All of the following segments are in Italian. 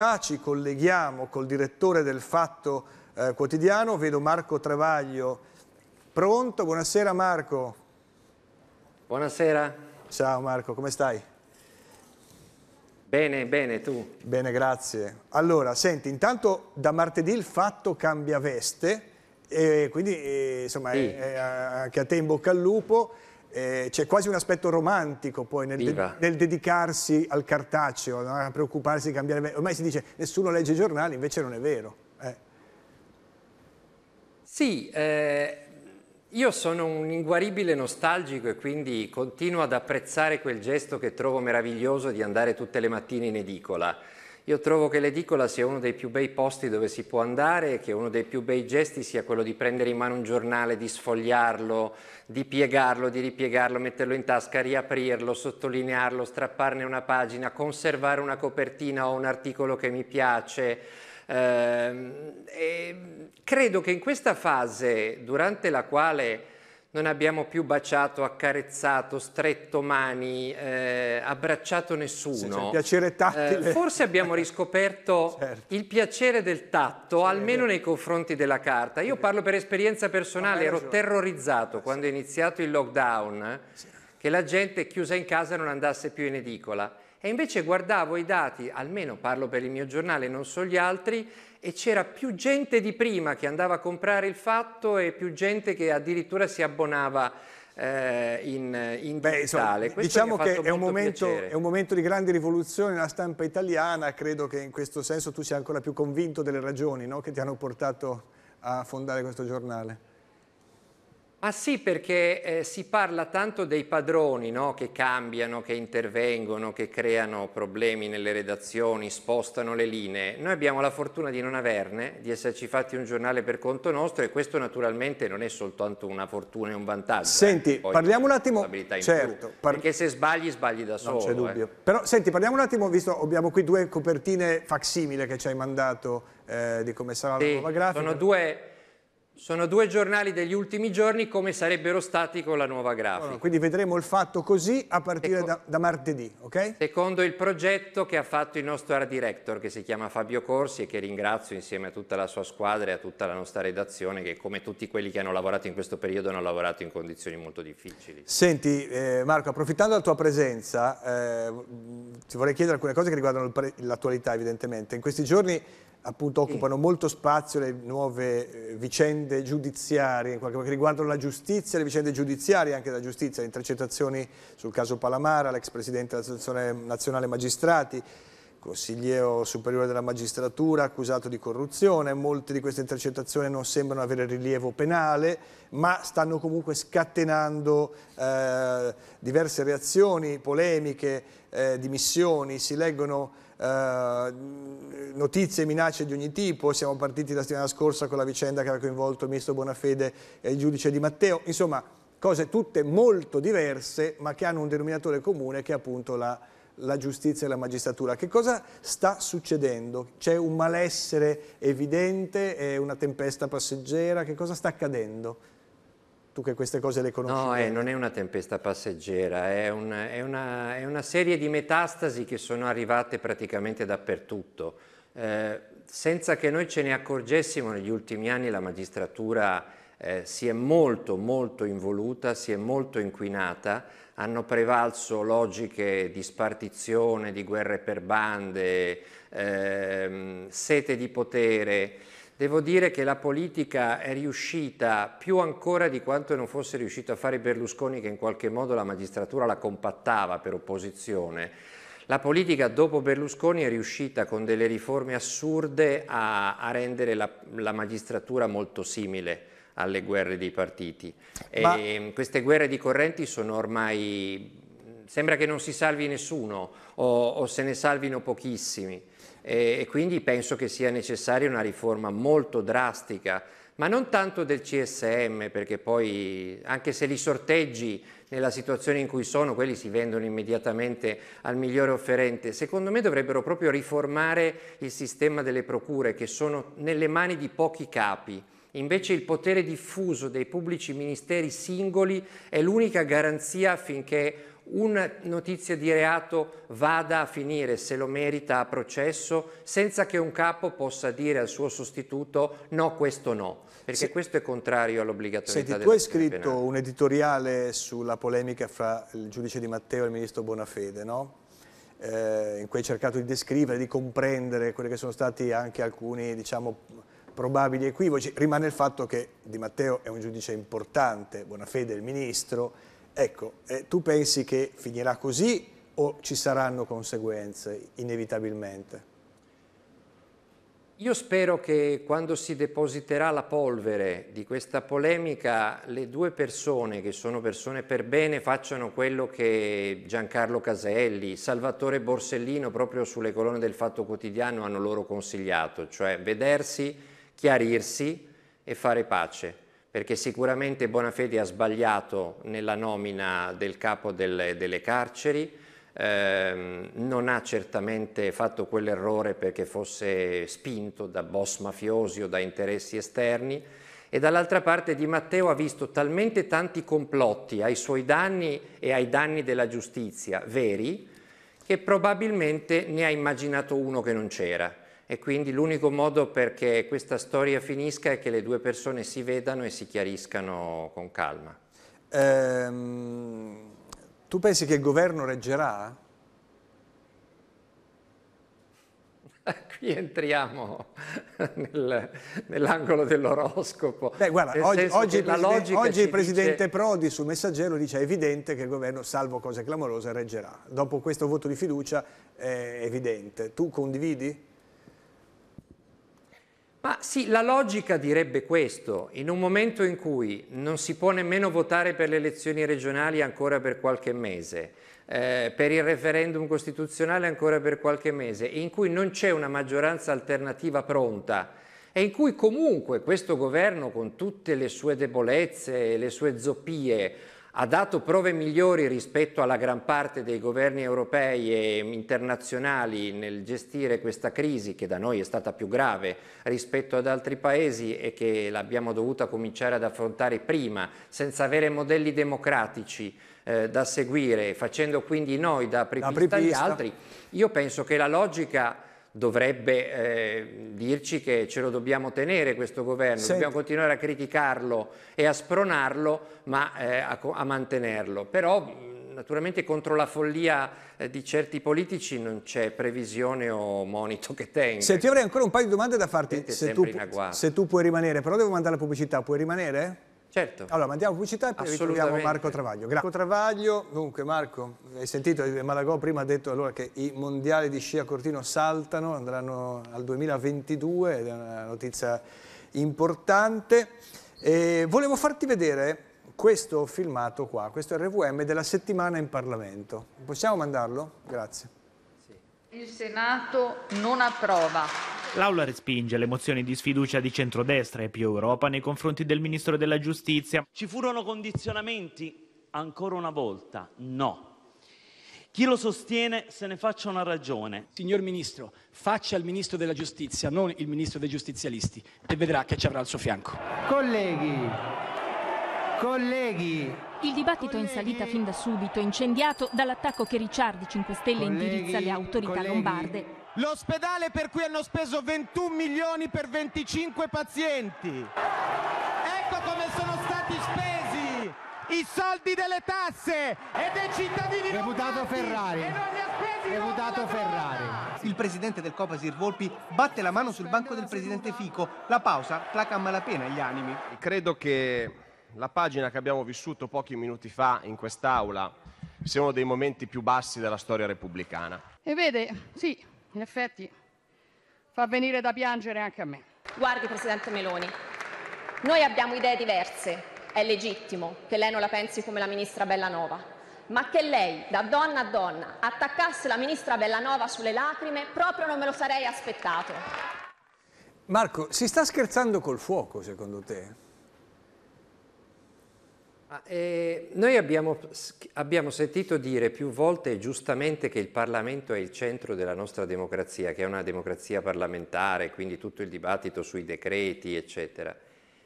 Ah, ci colleghiamo col direttore del Fatto eh, Quotidiano, vedo Marco Travaglio pronto. Buonasera Marco. Buonasera. Ciao Marco, come stai? Bene, bene, tu? Bene, grazie. Allora, senti, intanto da martedì il Fatto cambia veste, e eh, quindi e, eh, insomma sì. è, è anche a te in bocca al lupo. Eh, c'è quasi un aspetto romantico poi nel, de nel dedicarsi al cartaceo, no? a preoccuparsi di cambiare... Ormai si dice nessuno legge i giornali, invece non è vero. Eh. Sì, eh, io sono un inguaribile nostalgico e quindi continuo ad apprezzare quel gesto che trovo meraviglioso di andare tutte le mattine in edicola. Io trovo che l'edicola sia uno dei più bei posti dove si può andare e che uno dei più bei gesti sia quello di prendere in mano un giornale, di sfogliarlo, di piegarlo, di ripiegarlo, metterlo in tasca, riaprirlo, sottolinearlo, strapparne una pagina, conservare una copertina o un articolo che mi piace. Eh, credo che in questa fase durante la quale non abbiamo più baciato, accarezzato, stretto mani, eh, abbracciato nessuno. Eh, forse abbiamo riscoperto certo. il piacere del tatto, sì, almeno nei confronti della carta. Io parlo per esperienza personale, ero terrorizzato eh, quando è iniziato il lockdown, sì. che la gente chiusa in casa non andasse più in edicola. E invece guardavo i dati, almeno parlo per il mio giornale, non so gli altri, e c'era più gente di prima che andava a comprare il fatto e più gente che addirittura si abbonava eh, in, in Beh, digitale. Questo diciamo che è un, momento, è un, momento, di grande rivoluzione nella stampa italiana, credo che in questo senso tu sia ancora più convinto delle ragioni no? che ti hanno portato a fondare questo giornale. Ma ah, sì, perché eh, si parla tanto dei padroni no? che cambiano, che intervengono, che creano problemi nelle redazioni, spostano le linee. Noi abbiamo la fortuna di non averne, di esserci fatti un giornale per conto nostro e questo naturalmente non è soltanto una fortuna e un vantaggio. Eh. Senti, eh. parliamo un attimo... Certo, più, par... Perché se sbagli, sbagli da solo. Non c'è dubbio. Eh. Però senti, parliamo un attimo, visto abbiamo qui due copertine facsimile che ci hai mandato eh, di come sarà sì, la nuova grafica. Sono due sono due giornali degli ultimi giorni come sarebbero stati con la nuova grafica. Allora, quindi vedremo il fatto così a partire da, da, martedì, ok? Secondo il progetto che ha fatto il nostro art director che si chiama Fabio Corsi e che ringrazio insieme a tutta la sua squadra e a tutta la nostra redazione che come tutti quelli che hanno lavorato in questo periodo hanno lavorato in condizioni molto difficili. Senti eh, Marco, approfittando della tua presenza eh, ti vorrei chiedere alcune cose che riguardano l'attualità evidentemente. In questi giorni appunto occupano sì. molto spazio le nuove eh, vicende giudiziarie, che riguardano la giustizia, le vicende giudiziarie anche della giustizia, le intercettazioni sul caso Palamara, l'ex presidente dell'Associazione Nazionale Magistrati, consigliero superiore della magistratura accusato di corruzione, molte di queste intercettazioni non sembrano avere rilievo penale, ma stanno comunque scatenando eh, diverse reazioni, polemiche, eh, dimissioni, si leggono eh, notizie e minacce di ogni tipo, siamo partiti la settimana scorsa con la vicenda che aveva coinvolto il ministro Bonafede e il giudice Di Matteo, insomma cose tutte molto diverse ma che hanno un denominatore comune che è appunto la la giustizia e la magistratura. Che cosa sta succedendo? C'è un malessere evidente, è una tempesta passeggera, che cosa sta accadendo? Tu che queste cose le conosci? No, eh, non è una tempesta passeggera, è, un, è, una, è, una, serie di metastasi che sono arrivate praticamente dappertutto. Eh, senza che noi ce ne accorgessimo negli ultimi anni la magistratura eh, si è molto molto involuta, si è molto inquinata hanno prevalso logiche di spartizione, di guerre per bande, ehm, sete di potere. Devo dire che la politica è riuscita più ancora di quanto non fosse riuscito a fare Berlusconi che in qualche modo la magistratura la compattava per opposizione. La politica dopo Berlusconi è riuscita con delle riforme assurde a, a rendere la, la magistratura molto simile alle guerre dei partiti. Ma... Mm, queste guerre di correnti sono ormai... Mm, sembra che non si salvi nessuno o, o se ne salvino pochissimi e, e quindi penso che sia necessaria una riforma molto drastica ma non tanto del CSM, perché poi anche se li sorteggi nella situazione in cui sono, quelli si vendono immediatamente al migliore offerente. Secondo me dovrebbero proprio riformare il sistema delle procure, che sono nelle mani di pochi capi. Invece il potere diffuso dei pubblici ministeri singoli è l'unica garanzia affinché una notizia di reato vada a finire, se lo merita, a processo, senza che un capo possa dire al suo sostituto no, questo no, perché sì. questo è contrario all'obbligatorietà Senti, tu hai scritto penale. un editoriale sulla polemica fra il giudice Di Matteo e il ministro Bonafede, no? eh, in cui hai cercato di descrivere, di comprendere quelli che sono stati anche alcuni, diciamo, probabili equivoci, rimane il fatto che Di Matteo è un giudice importante, buona fede il ministro, ecco, eh, tu pensi che finirà così o ci saranno conseguenze inevitabilmente? Io spero che quando si depositerà la polvere di questa polemica le due persone, che sono persone per bene, facciano quello che Giancarlo Caselli, Salvatore Borsellino proprio sulle colonne del Fatto Quotidiano hanno loro consigliato, cioè vedersi chiarirsi e fare pace, perché sicuramente Bonafede ha sbagliato nella nomina del capo delle, delle carceri, ehm, non ha certamente fatto quell'errore perché fosse spinto da boss mafiosi o da interessi esterni, e dall'altra parte Di Matteo ha visto talmente tanti complotti ai suoi danni e ai danni della giustizia veri che probabilmente ne ha immaginato uno che non c'era e quindi l'unico modo perché questa storia finisca è che le due persone si vedano e si chiariscano con calma. Ehm, tu pensi che il governo reggerà? Qui entriamo nel, nell'angolo dell'oroscopo. Beh, guarda, oggi, oggi, preside oggi il Presidente dice... Prodi sul messaggero dice è evidente che il governo, salvo cose clamorose, reggerà. Dopo questo voto di fiducia è evidente. Tu condividi? Ma sì, la logica direbbe questo, in un momento in cui non si può nemmeno votare per le elezioni regionali ancora per qualche mese, eh, per il referendum costituzionale ancora per qualche mese, in cui non c'è una maggioranza alternativa pronta e in cui comunque questo governo con tutte le sue debolezze e le sue zoppie ha dato prove migliori rispetto alla gran parte dei governi europei e internazionali nel gestire questa crisi che da noi è stata più grave rispetto ad altri paesi e che l'abbiamo dovuta cominciare ad affrontare prima senza avere modelli democratici eh, da seguire, facendo quindi noi da apripista agli altri, io penso che la logica dovrebbe eh, dirci che ce lo dobbiamo tenere questo governo, Senti. dobbiamo continuare a criticarlo e a spronarlo, ma eh, a, a, mantenerlo. Però naturalmente contro la follia eh, di certi politici non c'è previsione o monito che tenga. Senti, avrei ancora un paio di domande da farti, se tu, se tu puoi rimanere, però devo mandare la pubblicità, puoi rimanere? Certo. Allora, mandiamo pubblicità e poi ritroviamo Marco Travaglio. Grazie. Marco Travaglio, dunque Marco, hai sentito, eh, Malagò prima ha detto allora che i mondiali di scia Cortino saltano, andranno al 2022, è una notizia importante. E volevo farti vedere questo filmato qua, questo RVM della settimana in Parlamento. Possiamo mandarlo? Grazie. Il Senato non approva. L'Aula respinge le mozioni di sfiducia di centrodestra e più Europa nei confronti del Ministro della Giustizia. Ci furono condizionamenti? Ancora una volta, no. Chi lo sostiene se ne faccia una ragione. Signor Ministro, faccia il Ministro della Giustizia, non il Ministro dei giustizialisti, e vedrà che ci avrà al suo fianco. Colleghi, colleghi, il dibattito è in salita fin da subito, incendiato dall'attacco che Ricciardi 5 Stelle colleghi, indirizza alle autorità colleghi. lombarde. L'ospedale per cui hanno speso 21 milioni per 25 pazienti. Ecco come sono stati spesi i soldi delle tasse e dei cittadini Reputato Ferrari. E Ferrari. Il presidente del Copasir Volpi batte la mano sul banco del presidente Fico. La pausa placa a malapena gli animi. Credo che la pagina che abbiamo vissuto pochi minuti fa in quest'Aula sia uno dei momenti più bassi della storia repubblicana. E vede, sì, in effetti fa venire da piangere anche a me. Guardi, Presidente Meloni, noi abbiamo idee diverse. È legittimo che lei non la pensi come la ministra Bellanova, ma che lei, da donna a donna, attaccasse la ministra Bellanova sulle lacrime, proprio non me lo sarei aspettato. Marco, si sta scherzando col fuoco, secondo te? eh, noi abbiamo, abbiamo, sentito dire più volte giustamente che il Parlamento è il centro della nostra democrazia, che è una democrazia parlamentare, quindi tutto il dibattito sui decreti, eccetera.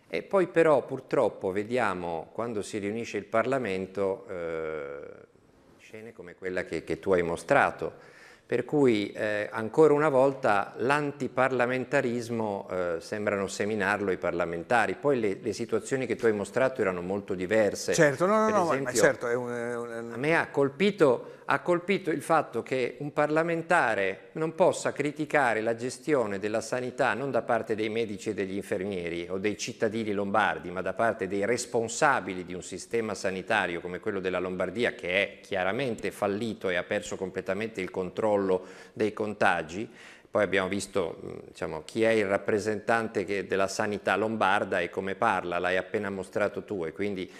E poi però purtroppo vediamo quando si riunisce il Parlamento eh, scene come quella che, che tu hai mostrato, per cui eh, ancora una volta l'antiparlamentarismo eh, sembrano seminarlo i parlamentari, poi le, le, situazioni che tu hai mostrato erano molto diverse. Certo, no, no, esempio, no, ma certo. È un, è un... A me ha colpito ha colpito il fatto che un parlamentare non possa criticare la gestione della sanità non da parte dei medici e degli infermieri o dei cittadini lombardi, ma da parte dei responsabili di un sistema sanitario come quello della Lombardia che è chiaramente fallito e ha perso completamente il controllo dei contagi. Poi abbiamo visto diciamo, chi è il rappresentante della sanità lombarda e come parla, l'hai appena mostrato tu e quindi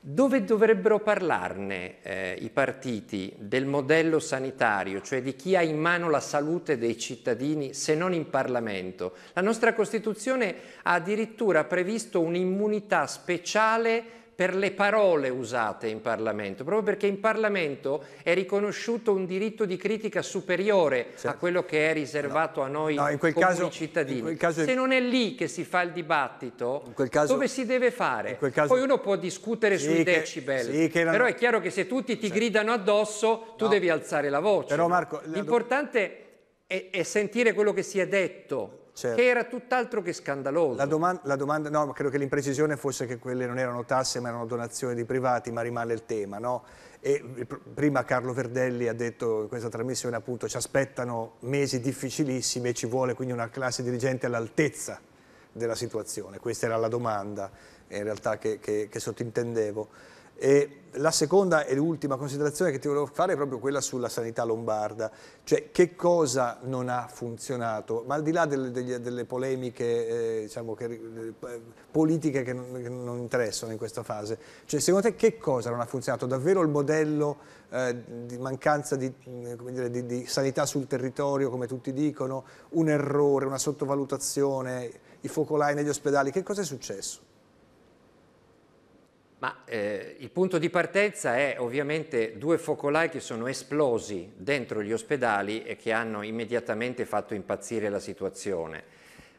dove dovrebbero parlarne eh, i partiti del modello sanitario, cioè di chi ha in mano la salute dei cittadini, se non in Parlamento? La nostra Costituzione ha addirittura previsto un'immunità speciale per le parole usate in Parlamento, proprio perché in Parlamento è riconosciuto un diritto di critica superiore certo. a quello che è riservato no. a noi no, caso, cittadini. Caso... Se non è lì che si fa il dibattito, caso... dove si deve fare? Caso... Poi uno può discutere sì, sui che... decibel, sì, che... però è chiaro che se tutti ti certo. gridano addosso, tu no. devi alzare la voce. Però Marco, L'importante è, è sentire quello che si è detto Certo. che era tutt'altro che scandaloso. La, domanda, la domanda no, credo che l'imprecisione fosse che quelle non erano tasse ma erano donazioni di privati, ma rimane il tema, no? E prima Carlo Verdelli ha detto in questa trasmissione appunto ci aspettano mesi difficilissimi e ci vuole quindi una classe dirigente all'altezza della situazione, questa era la domanda in realtà che, che, che sottintendevo. E la seconda e l'ultima considerazione che ti volevo fare è proprio quella sulla sanità lombarda, cioè che cosa non ha funzionato, ma al di là delle, delle, delle polemiche eh, diciamo che, eh, politiche che non, che non, interessano in questa fase, cioè secondo te che cosa non ha funzionato? Davvero il modello eh, di mancanza di, mm, dire, di, di sanità sul territorio, come tutti dicono, un errore, una sottovalutazione, i focolai negli ospedali, che cosa è successo? Ma eh, il punto di partenza è ovviamente due focolai che sono esplosi dentro gli ospedali e che hanno immediatamente fatto impazzire la situazione.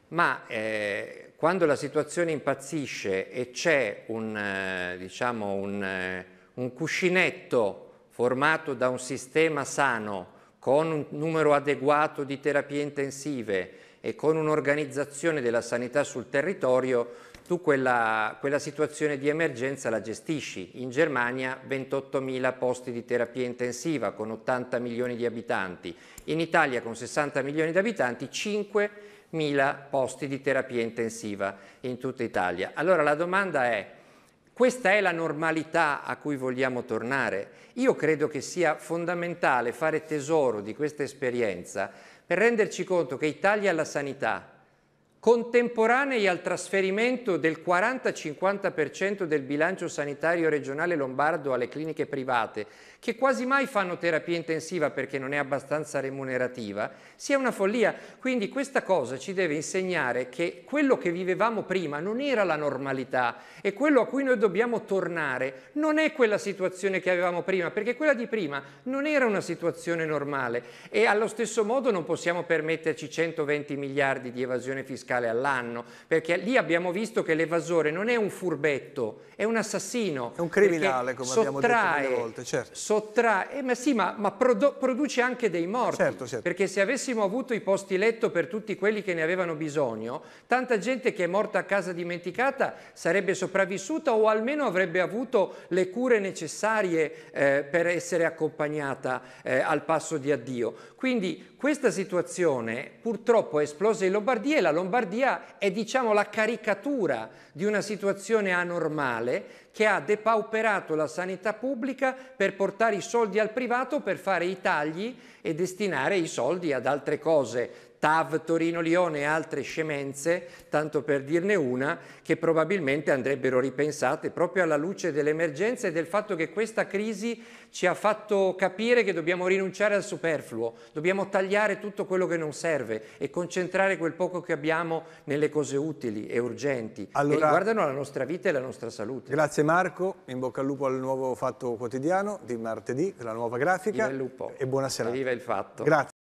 Ma eh, quando la situazione impazzisce e c'è un, eh, diciamo un, eh, un cuscinetto formato da un sistema sano con un numero adeguato di terapie intensive e con un'organizzazione della sanità sul territorio, tu quella, quella, situazione di emergenza la gestisci. In Germania 28.000 posti di terapia intensiva con 80 milioni di abitanti, in Italia con 60 milioni di abitanti 5.000 posti di terapia intensiva in tutta Italia. Allora la domanda è, questa è la normalità a cui vogliamo tornare? Io credo che sia fondamentale fare tesoro di questa esperienza per renderci conto che Italia alla sanità, contemporanei al trasferimento del 40-50% del bilancio sanitario regionale lombardo alle cliniche private, che quasi mai fanno terapia intensiva perché non è abbastanza remunerativa, sia una follia. Quindi questa cosa ci deve insegnare che quello che vivevamo prima non era la normalità e quello a cui noi dobbiamo tornare non è quella situazione che avevamo prima, perché quella di prima non era una situazione normale e allo stesso modo non possiamo permetterci 120 miliardi di evasione fiscale all'anno, perché lì abbiamo visto che l'evasore non è un furbetto, è un assassino. È un criminale, come abbiamo detto mille volte, certo sottrae, ma sì, ma, ma produ produce anche dei morti, certo, certo. perché se avessimo avuto i posti letto per tutti quelli che ne avevano bisogno, tanta gente che è morta a casa dimenticata sarebbe sopravvissuta o almeno avrebbe avuto le cure necessarie eh, per essere accompagnata eh, al passo di addio. Quindi questa situazione purtroppo è esplosa in Lombardia e la Lombardia è diciamo la caricatura di una situazione anormale che ha depauperato la sanità pubblica per portare i soldi al privato per fare i tagli e destinare i soldi ad altre cose TAV Torino-Lione e altre scemenze, tanto per dirne una, che probabilmente andrebbero ripensate proprio alla luce dell'emergenza e del fatto che questa crisi ci ha fatto capire che dobbiamo rinunciare al superfluo, dobbiamo tagliare tutto quello che non serve e concentrare quel poco che abbiamo nelle cose utili e urgenti allora, che riguardano la nostra vita e la nostra salute. Grazie Marco, in bocca al lupo al nuovo Fatto Quotidiano di martedì, la nuova grafica e buona serata. Viva il Fatto. Grazie.